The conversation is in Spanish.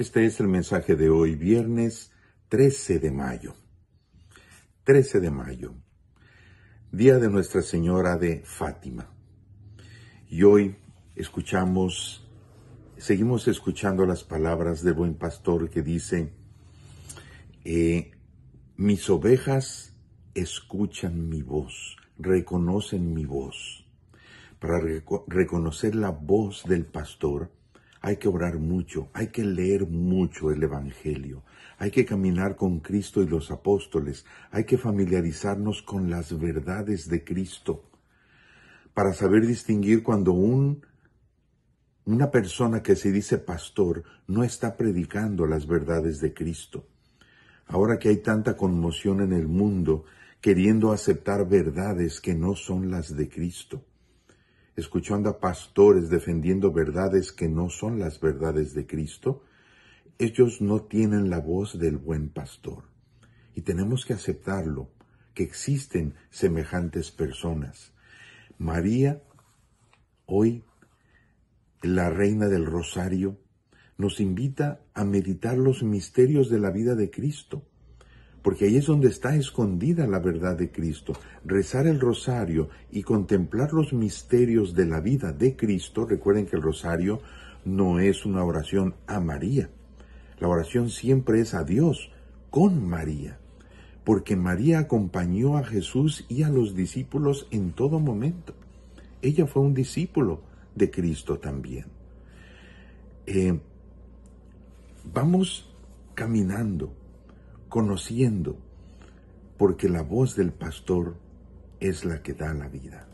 Este es el mensaje de hoy, viernes 13 de mayo. 13 de mayo, día de Nuestra Señora de Fátima. Y hoy escuchamos, seguimos escuchando las palabras del buen pastor que dice, eh, mis ovejas escuchan mi voz, reconocen mi voz. Para reconocer la voz del pastor, hay que orar mucho, hay que leer mucho el Evangelio, hay que caminar con Cristo y los apóstoles, hay que familiarizarnos con las verdades de Cristo para saber distinguir cuando un, una persona que se dice pastor no está predicando las verdades de Cristo. Ahora que hay tanta conmoción en el mundo, queriendo aceptar verdades que no son las de Cristo escuchando a pastores defendiendo verdades que no son las verdades de Cristo, ellos no tienen la voz del buen pastor. Y tenemos que aceptarlo, que existen semejantes personas. María, hoy la Reina del Rosario, nos invita a meditar los misterios de la vida de Cristo porque ahí es donde está escondida la verdad de Cristo. Rezar el rosario y contemplar los misterios de la vida de Cristo, recuerden que el rosario no es una oración a María, la oración siempre es a Dios, con María, porque María acompañó a Jesús y a los discípulos en todo momento. Ella fue un discípulo de Cristo también. Eh, vamos caminando conociendo, porque la voz del pastor es la que da la vida.